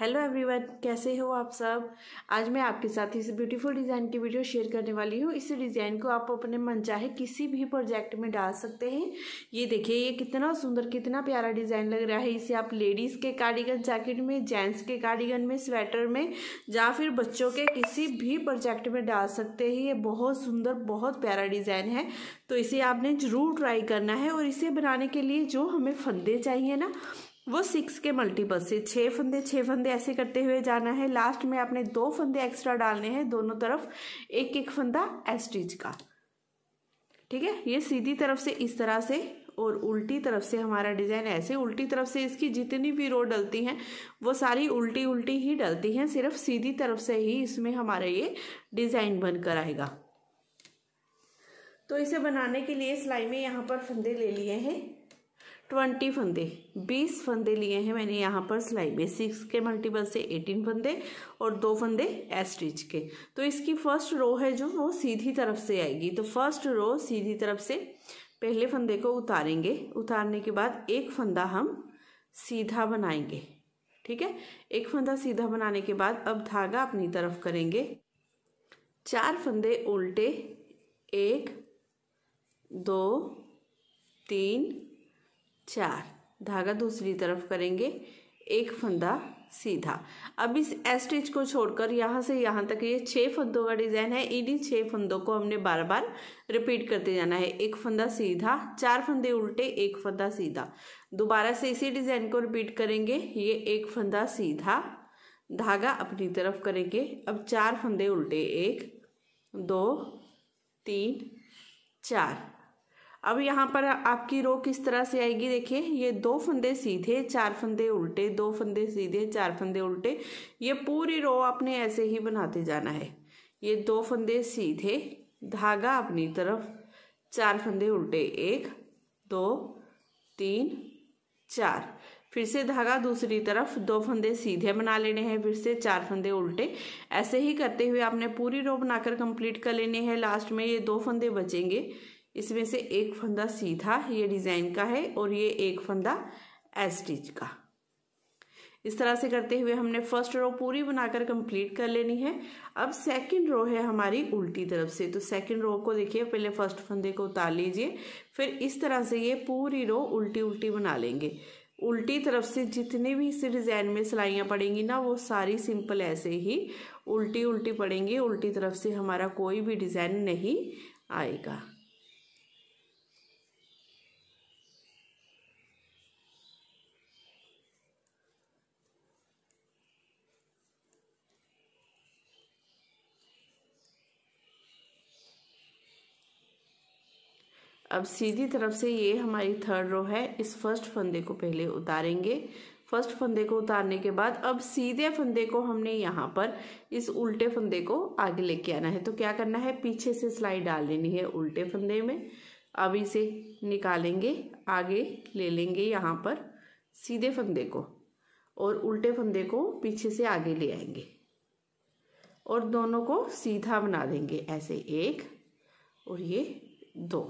hello everyone कैसे हो आप सब आज मैं आपके साथ इस ब्यूटीफुल डिज़ाइन की वीडियो शेयर करने वाली हूँ इस डिज़ाइन को आप अपने मन चाहे किसी भी प्रोजेक्ट में डाल सकते हैं ये देखिए ये कितना सुंदर कितना प्यारा डिज़ाइन लग रहा है इसे आप लेडीज़ के कार्डिगन जैकेट में जेंट्स के कार्डिगन में स्वेटर में या फिर बच्चों के किसी भी प्रोजेक्ट में डाल सकते हैं ये बहुत सुंदर बहुत प्यारा डिज़ाइन है तो इसे आपने ज़रूर ट्राई करना है और इसे बनाने के लिए जो हमें फंदे चाहिए ना वो सिक्स के मल्टीपल से छः फंदे छः फंदे ऐसे करते हुए जाना है लास्ट में आपने दो फंदे एक्स्ट्रा डालने हैं दोनों तरफ एक एक फंदा एस्टिच का ठीक है ये सीधी तरफ से इस तरह से और उल्टी तरफ से हमारा डिज़ाइन ऐसे उल्टी तरफ से इसकी जितनी भी रो डलती हैं वो सारी उल्टी उल्टी ही डलती हैं सिर्फ सीधी तरफ से ही इसमें हमारा ये डिज़ाइन बनकर आएगा तो इसे बनाने के लिए सिलाई में यहाँ पर फंदे ले लिए हैं ट्वेंटी फंदे बीस फंदे लिए हैं मैंने यहाँ पर सिलाई में सिक्स के मल्टीपल से एटीन फंदे और दो फंदे एस स्टिच के तो इसकी फर्स्ट रो है जो वो सीधी तरफ से आएगी तो फर्स्ट रो सीधी तरफ से पहले फंदे को उतारेंगे उतारने के बाद एक फंदा हम सीधा बनाएंगे ठीक है एक फंदा सीधा बनाने के बाद अब धागा अपनी तरफ करेंगे चार फंदे उल्टे एक दो तीन चार धागा दूसरी तरफ करेंगे एक फंदा सीधा अब इस एस्टिच को छोड़कर यहाँ से यहाँ तक ये छः फंदों का डिज़ाइन है इन्हीं छः फंदों को हमने बार बार रिपीट करते जाना है एक फंदा सीधा चार फंदे उल्टे एक फंदा सीधा दोबारा से इसी डिज़ाइन को रिपीट करेंगे ये एक फंदा सीधा धागा अपनी तरफ करेंगे अब चार फंदे उल्टे एक दो तीन चार अब यहाँ पर आपकी रो किस तरह से आएगी देखिए ये दो फंदे सीधे चार फंदे उल्टे दो फंदे सीधे चार फंदे उल्टे ये पूरी रो आपने ऐसे ही बनाते जाना है ये दो फंदे सीधे धागा अपनी तरफ चार फंदे उल्टे एक दो तीन चार फिर से धागा दूसरी तरफ दो फंदे सीधे बना लेने हैं फिर से चार फंदे उल्टे ऐसे ही करते हुए आपने पूरी रो बनाकर कंप्लीट कर लेने हैं लास्ट में ये दो फंदे बचेंगे इसमें से एक फंदा सीधा ये डिज़ाइन का है और ये एक फंदा एस स्टिच का इस तरह से करते हुए हमने फर्स्ट रो पूरी बनाकर कंप्लीट कर लेनी है अब सेकंड रो है हमारी उल्टी तरफ से तो सेकंड रो को देखिए पहले फर्स्ट फंदे को उतार लीजिए फिर इस तरह से ये पूरी रो उल्टी उल्टी बना लेंगे उल्टी तरफ से जितने भी इस डिज़ाइन में सिलाइयाँ पड़ेंगी ना वो सारी सिंपल ऐसे ही उल्टी उल्टी पड़ेंगी उल्टी तरफ से हमारा कोई भी डिज़ाइन नहीं आएगा अब सीधी तरफ से ये हमारी थर्ड रो है इस फर्स्ट फंदे को पहले उतारेंगे फर्स्ट फंदे को उतारने के बाद अब सीधे फंदे को हमने यहाँ पर इस उल्टे फंदे को आगे लेके आना है तो क्या करना है पीछे से सिलाई डाल देनी है उल्टे फंदे में अब इसे निकालेंगे आगे ले लेंगे यहाँ पर सीधे फंदे को और उल्टे फंदे को पीछे से आगे ले आएंगे और दोनों को सीधा बना देंगे ऐसे एक और ये दो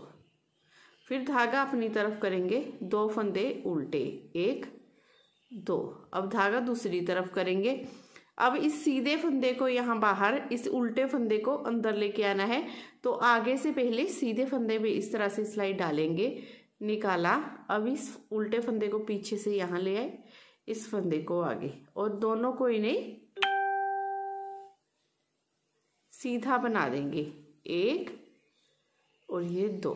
फिर धागा अपनी तरफ करेंगे दो फंदे उल्टे एक दो अब धागा दूसरी तरफ करेंगे अब इस सीधे फंदे को यहाँ बाहर इस उल्टे फंदे को अंदर लेके आना है तो आगे से पहले सीधे फंदे में इस तरह से सिलाई डालेंगे निकाला अब इस उल्टे फंदे को पीछे से यहाँ ले आए इस फंदे को आगे और दोनों को इन्हें सीधा बना देंगे एक और ये दो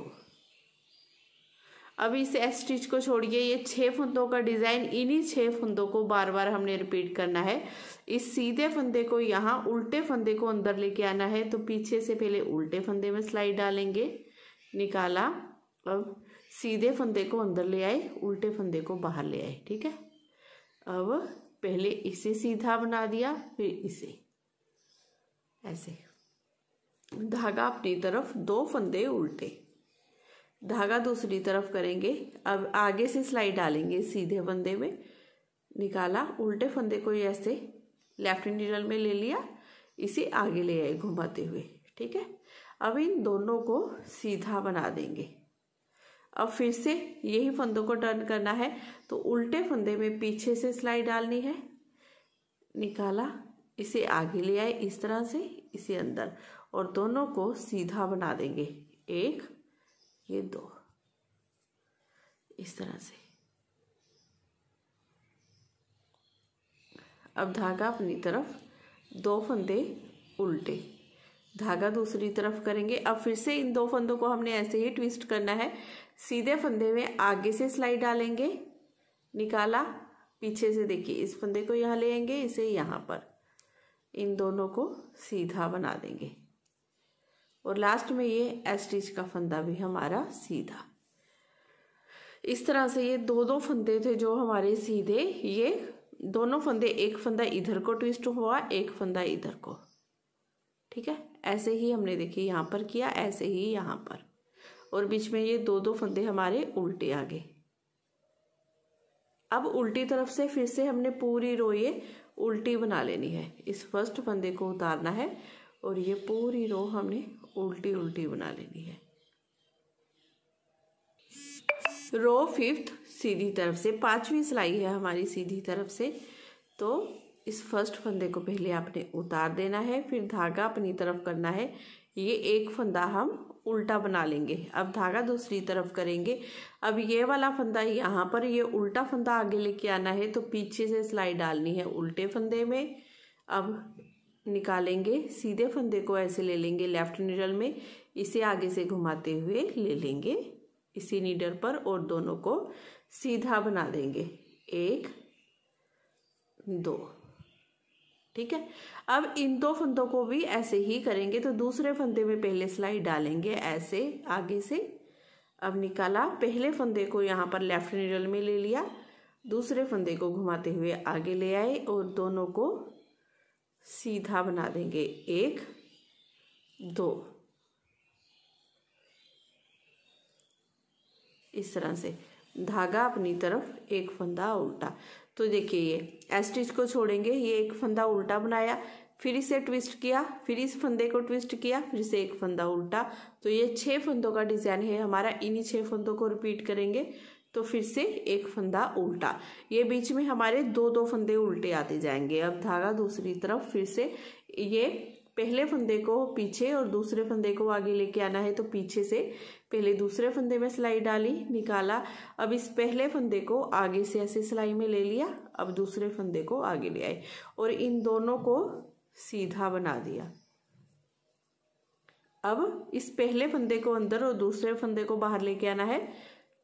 अब इस एस स्टिच को छोड़िए ये छः फंदों का डिज़ाइन इन्हीं छः फंदों को बार बार हमने रिपीट करना है इस सीधे फंदे को यहाँ उल्टे फंदे को अंदर लेके आना है तो पीछे से पहले उल्टे फंदे में सिलाई डालेंगे निकाला अब सीधे फंदे को अंदर ले आए उल्टे फंदे को बाहर ले आए ठीक है अब पहले इसे सीधा बना दिया फिर इसे ऐसे धागा अपनी तरफ दो फंदे उल्टे धागा दूसरी तरफ करेंगे अब आगे से सिलाई डालेंगे सीधे फंदे में निकाला उल्टे फंदे को ऐसे लेफ्ट नीडल में ले लिया इसे आगे ले आए घुमाते हुए ठीक है अब इन दोनों को सीधा बना देंगे अब फिर से यही फंदों को टर्न करना है तो उल्टे फंदे में पीछे से सिलाई डालनी है निकाला इसे आगे ले आए इस तरह से इसे अंदर और दोनों को सीधा बना देंगे एक ये दो इस तरह से अब धागा अपनी तरफ दो फंदे उल्टे धागा दूसरी तरफ करेंगे अब फिर से इन दो फंदों को हमने ऐसे ही ट्विस्ट करना है सीधे फंदे में आगे से सिलाई डालेंगे निकाला पीछे से देखिए इस फंदे को यहाँ लेंगे इसे यहाँ पर इन दोनों को सीधा बना देंगे और लास्ट में ये एस्टिच का फंदा भी हमारा सीधा इस तरह से ये दो दो फंदे थे जो हमारे सीधे ये दोनों फंदे एक फंदा इधर को ट्विस्ट हुआ एक फंदा इधर को ठीक है ऐसे ही हमने देखिए यहाँ पर किया ऐसे ही यहाँ पर और बीच में ये दो दो फंदे हमारे उल्टे आ गए अब उल्टी तरफ से फिर से हमने पूरी रो ये उल्टी बना लेनी है इस फर्स्ट फंदे को उतारना है और ये पूरी रो हमने उल्टी उल्टी बना लेनी है रो फिफ्थ सीधी तरफ से पांचवी सिलाई है हमारी सीधी तरफ से तो इस फर्स्ट फंदे को पहले आपने उतार देना है फिर धागा अपनी तरफ करना है ये एक फंदा हम उल्टा बना लेंगे अब धागा दूसरी तरफ करेंगे अब ये वाला फंदा यहाँ पर ये उल्टा फंदा आगे लेके आना है तो पीछे से सिलाई डालनी है उल्टे फंदे में अब निकालेंगे सीधे फंदे को ऐसे ले लेंगे लेफ्ट नीडल में इसे आगे से घुमाते हुए ले लेंगे इसी नीडल पर और दोनों को सीधा बना देंगे एक दो ठीक है अब इन दो फंदों को भी ऐसे ही करेंगे तो दूसरे फंदे में पहले सिलाई डालेंगे ऐसे आगे से अब निकाला पहले फंदे को यहाँ पर लेफ्ट नीडल में ले लिया दूसरे फंदे को घुमाते हुए आगे ले आए और दोनों को सीधा बना देंगे एक दो इस तरह से धागा अपनी तरफ एक फंदा उल्टा तो देखिए ये एस्टिच को छोड़ेंगे ये एक फंदा उल्टा बनाया फिर इसे ट्विस्ट किया फिर इस फंदे को ट्विस्ट किया फिर इसे एक फंदा उल्टा तो ये छह फंदों का डिज़ाइन है हमारा इन्हीं छह फंदों को रिपीट करेंगे तो फिर से एक फंदा उल्टा ये बीच में हमारे दो दो फंदे उल्टे आते जाएंगे अब धागा दूसरी तरफ फिर से ये पहले फंदे को पीछे और दूसरे फंदे को आगे लेके आना है तो पीछे से पहले दूसरे फंदे में सिलाई डाली निकाला अब इस पहले फंदे को आगे से ऐसे सिलाई में ले लिया अब दूसरे फंदे को आगे ले आए और इन दोनों को सीधा बना दिया अब इस पहले फंदे को अंदर और दूसरे फंदे को बाहर लेके आना है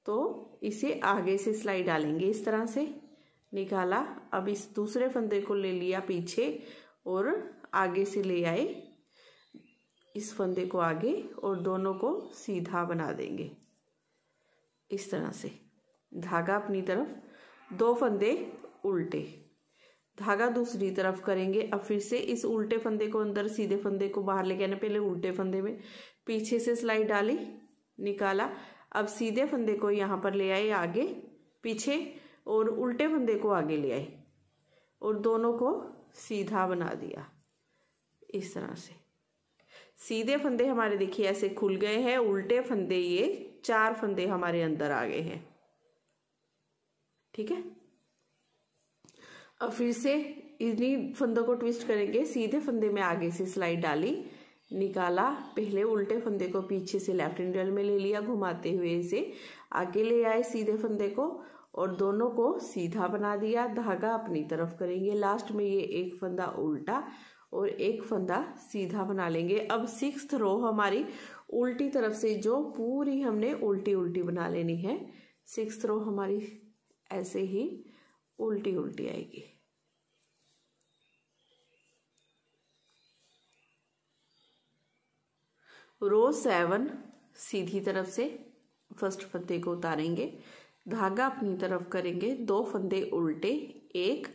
तो इसे आगे से सिलाई डालेंगे इस तरह से निकाला अब इस दूसरे फंदे को ले लिया पीछे और आगे से ले आए इस फंदे को आगे और दोनों को सीधा बना देंगे इस तरह से धागा अपनी तरफ दो फंदे उल्टे धागा दूसरी तरफ करेंगे अब फिर से इस उल्टे फंदे को अंदर सीधे फंदे को बाहर लेके आने पहले उल्टे फंदे में पीछे से सिलाई डाली निकाला अब सीधे फंदे को यहाँ पर ले आए आगे पीछे और उल्टे फंदे को आगे ले आए और दोनों को सीधा बना दिया इस तरह से सीधे फंदे हमारे देखिए ऐसे खुल गए हैं उल्टे फंदे ये चार फंदे हमारे अंदर आ गए हैं ठीक है अब फिर से इन्हीं फंदों को ट्विस्ट करेंगे सीधे फंदे में आगे से स्लाइड डाली निकाला पहले उल्टे फंदे को पीछे से लेफ्ट इंडल में ले लिया घुमाते हुए इसे आगे ले आए सीधे फंदे को और दोनों को सीधा बना दिया धागा अपनी तरफ करेंगे लास्ट में ये एक फंदा उल्टा और एक फंदा सीधा बना लेंगे अब सिक्स रो हमारी उल्टी तरफ से जो पूरी हमने उल्टी उल्टी बना लेनी है सिक्स रो हमारी ऐसे ही उल्टी उल्टी आएगी रो सेवन सीधी तरफ से फर्स्ट फंदे को उतारेंगे धागा अपनी तरफ करेंगे दो फंदे उल्टे एक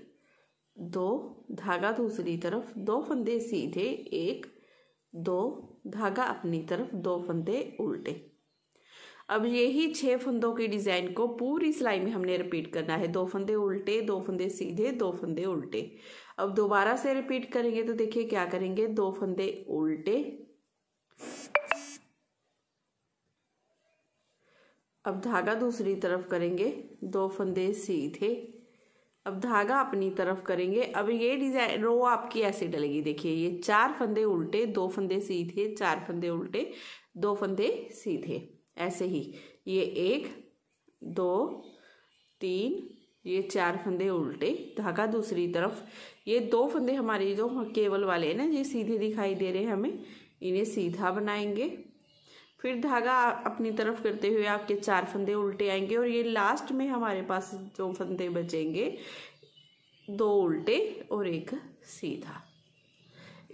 दो धागा दूसरी तरफ दो फंदे सीधे एक दो धागा अपनी तरफ दो फंदे उल्टे अब यही छह फंदों की डिज़ाइन को पूरी सिलाई में हमने रिपीट करना है दो फंदे उल्टे दो फंदे सीधे दो फंदे उल्टे अब दोबारा से रिपीट करेंगे तो देखिए क्या करेंगे दो फंदे उल्टे अब धागा दूसरी तरफ करेंगे दो फंदे सीधे अब धागा अपनी तरफ करेंगे अब ये डिजाइन रो आपकी ऐसे डलेगी देखिए ये चार फंदे उल्टे दो फंदे सीधे चार फंदे उल्टे दो फंदे सीधे ऐसे ही ये एक दो तीन ये चार फंदे उल्टे धागा दूसरी तरफ ये दो फंदे हमारे जो केबल वाले हैं ना ये सीधे दिखाई दे रहे हैं हमें इन्हें सीधा बनाएंगे फिर धागा अपनी तरफ करते हुए आपके चार फंदे उल्टे आएंगे और ये लास्ट में हमारे पास जो फंदे बचेंगे दो उल्टे और एक सीधा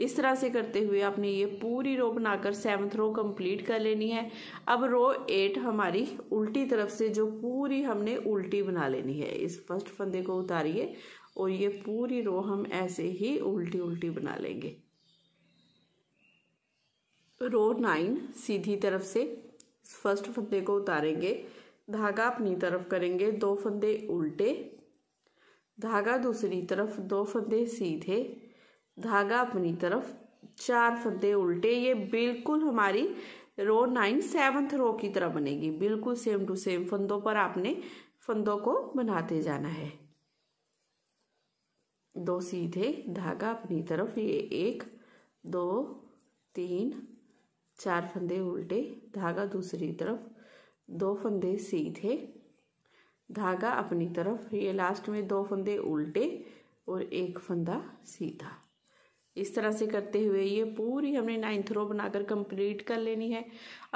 इस तरह से करते हुए आपने ये पूरी रो बनाकर सेवन्थ रो कंप्लीट कर लेनी है अब रो एट हमारी उल्टी तरफ से जो पूरी हमने उल्टी बना लेनी है इस फर्स्ट फंदे को उतारिए और ये पूरी रो हम ऐसे ही उल्टी उल्टी बना लेंगे रो नाइन सीधी तरफ से फर्स्ट फंदे को उतारेंगे धागा अपनी तरफ करेंगे दो फंदे उल्टे धागा दूसरी तरफ दो फंदे सीधे धागा अपनी तरफ चार फंदे उल्टे ये बिल्कुल हमारी रो नाइन सेवन्थ रो की तरह बनेगी बिल्कुल सेम टू सेम फंदों पर आपने फंदों को बनाते जाना है दो सीधे धागा अपनी तरफ ये एक दो तीन चार फंदे उल्टे धागा दूसरी तरफ दो फंदे सीधे धागा अपनी तरफ ये लास्ट में दो फंदे उल्टे और एक फंदा सीधा इस तरह से करते हुए ये पूरी हमने नाइन्थ रो बनाकर कंप्लीट कर लेनी है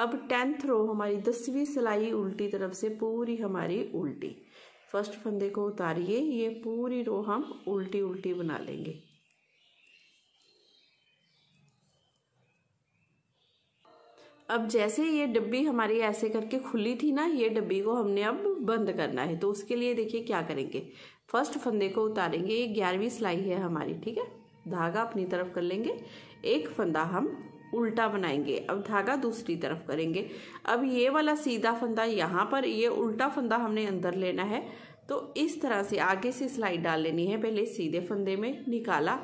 अब टेंथ रो हमारी दसवीं सिलाई उल्टी तरफ से पूरी हमारी उल्टी फर्स्ट फंदे को उतारिए ये पूरी रो हम उल्टी उल्टी बना लेंगे अब जैसे ये डब्बी हमारी ऐसे करके खुली थी ना ये डब्बी को हमने अब बंद करना है तो उसके लिए देखिए क्या करेंगे फर्स्ट फंदे को उतारेंगे ये ग्यारहवीं सिलाई है हमारी ठीक है धागा अपनी तरफ कर लेंगे एक फंदा हम उल्टा बनाएंगे अब धागा दूसरी तरफ करेंगे अब ये वाला सीधा फंदा यहाँ पर ये उल्टा फंदा हमने अंदर लेना है तो इस तरह से आगे से सिलाई डाल लेनी है पहले सीधे फंदे में निकाला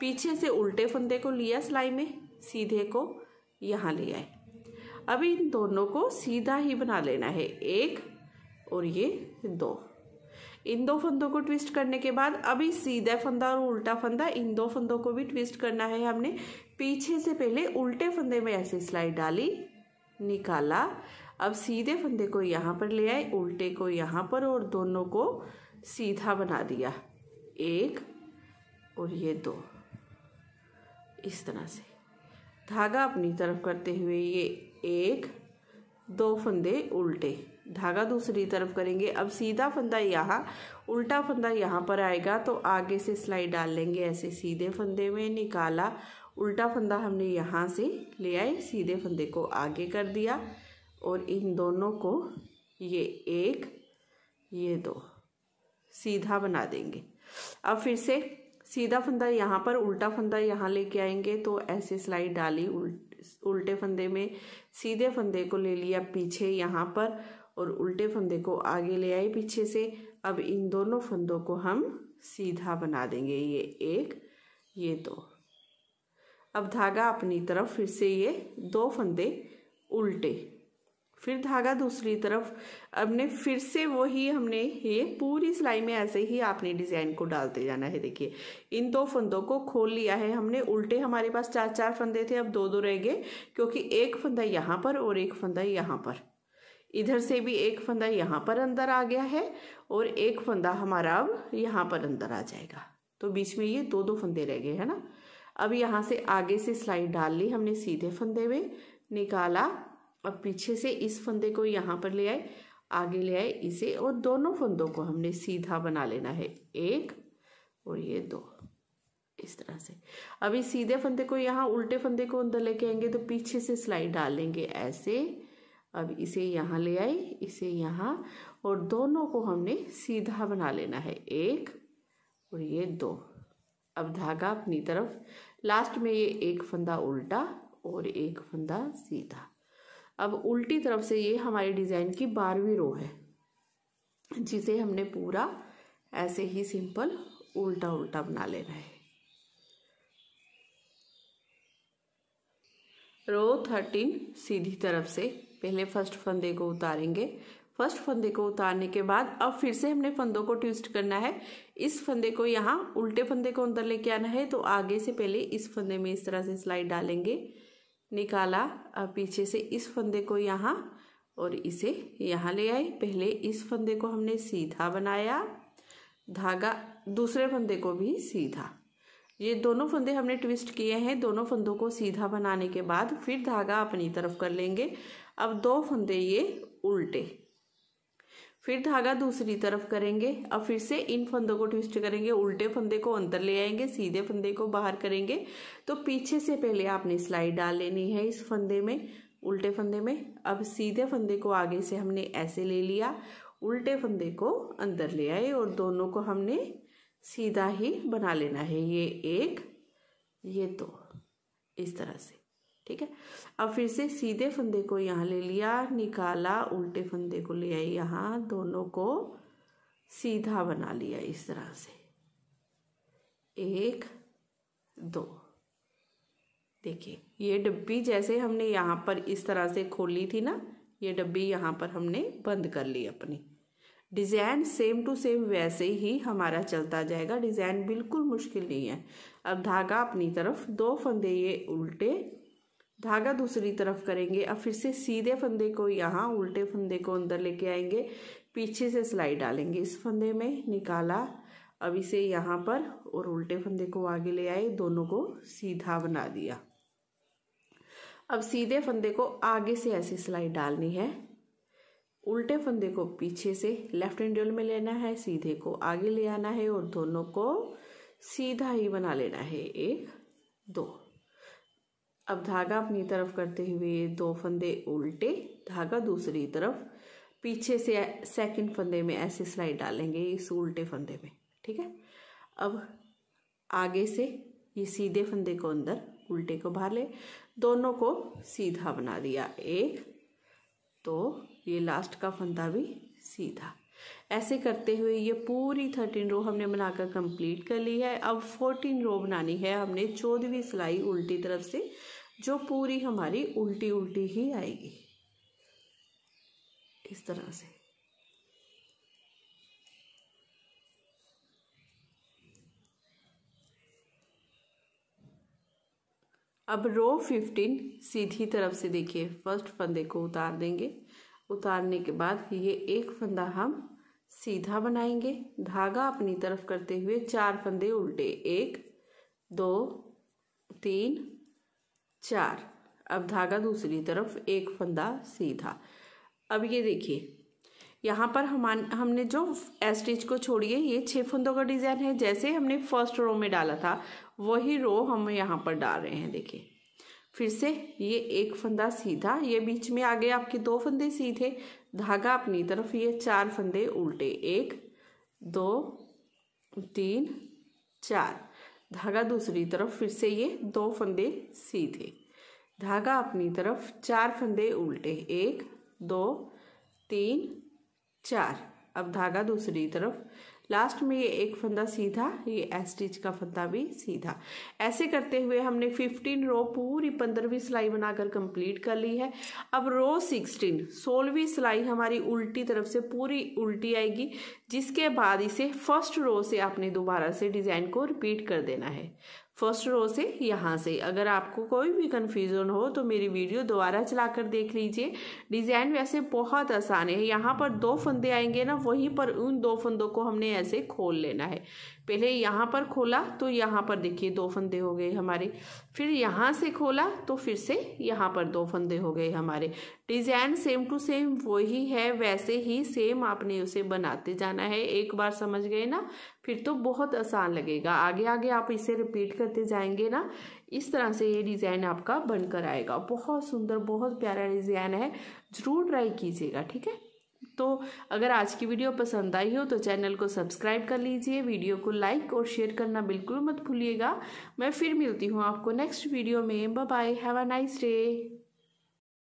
पीछे से उल्टे फंदे को लिया सिलाई में सीधे को यहाँ ले आए अभी इन दोनों को सीधा ही बना लेना है एक और ये दो इन दो फंदों को ट्विस्ट करने के बाद अभी सीधा फंदा और उल्टा फंदा इन दो फंदों को भी ट्विस्ट करना है हमने पीछे से पहले उल्टे फंदे में ऐसे सिलाई डाली निकाला अब सीधे फंदे को यहाँ पर ले आए उल्टे को यहाँ पर और दोनों को सीधा बना दिया एक और ये दो इस तरह से धागा अपनी तरफ करते हुए ये एक दो फंदे उल्टे धागा दूसरी तरफ करेंगे अब सीधा फंदा यहाँ उल्टा फंदा यहाँ पर आएगा तो आगे से सिलाई डाल लेंगे ऐसे सीधे फंदे में निकाला उल्टा फंदा हमने यहाँ से ले आए सीधे फंदे को आगे कर दिया और इन दोनों को ये एक ये दो सीधा बना देंगे अब फिर से सीधा फंदा यहाँ पर उल्टा फंदा यहाँ लेके आएंगे तो ऐसे सिलाई डाली उल्ट उल्टे फंदे में सीधे फंदे को ले लिया पीछे यहाँ पर और उल्टे फंदे को आगे ले आए पीछे से अब इन दोनों फंदों को हम सीधा बना देंगे ये एक ये दो अब धागा अपनी तरफ फिर से ये दो फंदे उल्टे फिर धागा दूसरी तरफ ने फिर से वही हमने ये पूरी सिलाई में ऐसे ही आपने डिज़ाइन को डालते जाना है देखिए इन दो फंदों को खोल लिया है हमने उल्टे हमारे पास चार चार फंदे थे अब दो दो रह गए क्योंकि एक फंदा यहाँ पर और एक फंदा यहाँ पर इधर से भी एक फंदा यहाँ पर अंदर आ गया है और एक फंदा हमारा अब यहाँ पर अंदर आ जाएगा तो बीच में ये दो दो फंदे रह गए है ना अब यहाँ से आगे से सिलाई डाल ली हमने सीधे फंदे में निकाला अब पीछे से इस फंदे को यहाँ पर ले आए आगे ले आए इसे और दोनों फंदों को हमने सीधा बना लेना है एक और ये दो इस तरह से अभी सीधे फंदे को यहाँ उल्टे फंदे को अंदर लेके आएंगे तो पीछे से स्लाइड डालेंगे ऐसे अब इसे यहाँ ले आए इसे यहाँ और दोनों को हमने सीधा बना लेना है एक और ये दो अब धागा अपनी तरफ लास्ट में ये एक फंदा उल्टा और एक फंदा सीधा अब उल्टी तरफ से ये हमारी डिज़ाइन की बारहवीं रो है जिसे हमने पूरा ऐसे ही सिंपल उल्टा उल्टा बना लेना है रो थर्टीन सीधी तरफ से पहले फर्स्ट फंदे को उतारेंगे फर्स्ट फंदे को उतारने के बाद अब फिर से हमने फंदों को ट्विस्ट करना है इस फंदे को यहाँ उल्टे फंदे को अंदर लेके आना है तो आगे से पहले इस फंदे में इस तरह से स्लाइड डालेंगे निकाला अब पीछे से इस फंदे को यहाँ और इसे यहाँ ले आई पहले इस फंदे को हमने सीधा बनाया धागा दूसरे फंदे को भी सीधा ये दोनों फंदे हमने ट्विस्ट किए हैं दोनों फंदों को सीधा बनाने के बाद फिर धागा अपनी तरफ कर लेंगे अब दो फंदे ये उल्टे फिर धागा दूसरी तरफ करेंगे अब फिर से इन फंदों को ट्विस्ट करेंगे उल्टे फंदे को अंदर ले आएंगे सीधे फंदे को बाहर करेंगे तो पीछे से पहले आपने सिलाई डाल लेनी है इस फंदे में उल्टे फंदे में अब सीधे फंदे को आगे से हमने ऐसे ले लिया उल्टे फंदे को अंदर ले आए और दोनों को हमने सीधा ही बना लेना है ये एक ये दो तो, इस तरह से ठीक है अब फिर से सीधे फंदे को यहाँ ले लिया निकाला उल्टे फंदे को ले आई यहाँ दोनों को सीधा बना लिया इस तरह से एक दो देखिए ये डब्बी जैसे हमने यहाँ पर इस तरह से खोली थी ना ये डब्बी यहाँ पर हमने बंद कर ली अपनी डिज़ाइन सेम टू सेम वैसे ही हमारा चलता जाएगा डिज़ाइन बिल्कुल मुश्किल नहीं है अब धागा अपनी तरफ दो फंदे ये उल्टे धागा दूसरी तरफ करेंगे अब फिर से सीधे फंदे को यहाँ उल्टे फंदे को अंदर लेके आएंगे पीछे से सिलाई डालेंगे इस फंदे में निकाला अब इसे यहाँ पर और उल्टे फंदे को आगे ले आए दोनों को सीधा बना दिया अब सीधे फंदे को आगे से ऐसे सिलाई डालनी है उल्टे फंदे को पीछे से लेफ्ट हैंड में लेना है सीधे को आगे ले आना है और दोनों को सीधा ही बना लेना है एक दो अब धागा अपनी तरफ करते हुए दो फंदे उल्टे धागा दूसरी तरफ पीछे से सेकंड फंदे में ऐसे सिलाई डालेंगे इस उल्टे फंदे में ठीक है अब आगे से ये सीधे फंदे को अंदर उल्टे को बाहर ले दोनों को सीधा बना दिया एक तो ये लास्ट का फंदा भी सीधा ऐसे करते हुए ये पूरी थर्टीन रो हमने बनाकर कंप्लीट कर ली है अब फोर्टीन रो बनानी है हमने चौदहवीं सिलाई उल्टी तरफ से जो पूरी हमारी उल्टी उल्टी ही आएगी इस तरह से अब रो फिफ्टीन सीधी तरफ से देखिए फर्स्ट फंदे को उतार देंगे उतारने के बाद ये एक फंदा हम सीधा बनाएंगे धागा अपनी तरफ करते हुए चार फंदे उल्टे एक दो तीन चार अब धागा दूसरी तरफ एक फंदा सीधा अब ये देखिए यहाँ पर हम हमने जो एस्टिच को छोड़िए ये छः फंदों का डिज़ाइन है जैसे हमने फर्स्ट रो में डाला था वही रो हम यहाँ पर डाल रहे हैं देखिए फिर से ये एक फंदा सीधा ये बीच में आ गए आपके दो फंदे सीधे धागा अपनी तरफ ये चार फंदे उल्टे एक दो तीन चार धागा दूसरी तरफ फिर से ये दो फंदे सीधे धागा अपनी तरफ चार फंदे उल्टे एक दो तीन चार अब धागा दूसरी तरफ लास्ट में ये एक फंदा सीधा ये एस्टिच का फंदा भी सीधा ऐसे करते हुए हमने 15 रो पूरी पंद्रहवीं सिलाई बनाकर कंप्लीट कर ली है अब रो 16 सोलहवीं सिलाई हमारी उल्टी तरफ से पूरी उल्टी आएगी जिसके बाद इसे फर्स्ट रो से आपने दोबारा से डिज़ाइन को रिपीट कर देना है फर्स्ट रो से यहाँ से अगर आपको कोई भी कन्फ्यूज़न हो तो मेरी वीडियो दोबारा चला कर देख लीजिए डिज़ाइन वैसे बहुत आसान है यहाँ पर दो फंदे आएंगे ना वहीं पर उन दो फंदों को हमने ऐसे खोल लेना है पहले यहाँ पर खोला तो यहाँ पर देखिए दो फंदे हो गए हमारे फिर यहाँ से खोला तो फिर से यहाँ पर दो फंदे हो गए हमारे डिज़ाइन सेम टू सेम वही है वैसे ही सेम आपने उसे बनाते जाना है एक बार समझ गए ना फिर तो बहुत आसान लगेगा आगे आगे आप इसे रिपीट करते जाएंगे ना इस तरह से ये डिज़ाइन आपका बनकर आएगा बहुत सुंदर बहुत प्यारा डिज़ाइन है ज़रूर ट्राई कीजिएगा ठीक है तो अगर आज की वीडियो पसंद आई हो तो चैनल को सब्सक्राइब कर लीजिए वीडियो को लाइक और शेयर करना बिल्कुल मत भूलिएगा मैं फिर मिलती हूँ आपको नेक्स्ट वीडियो में bye have a nice day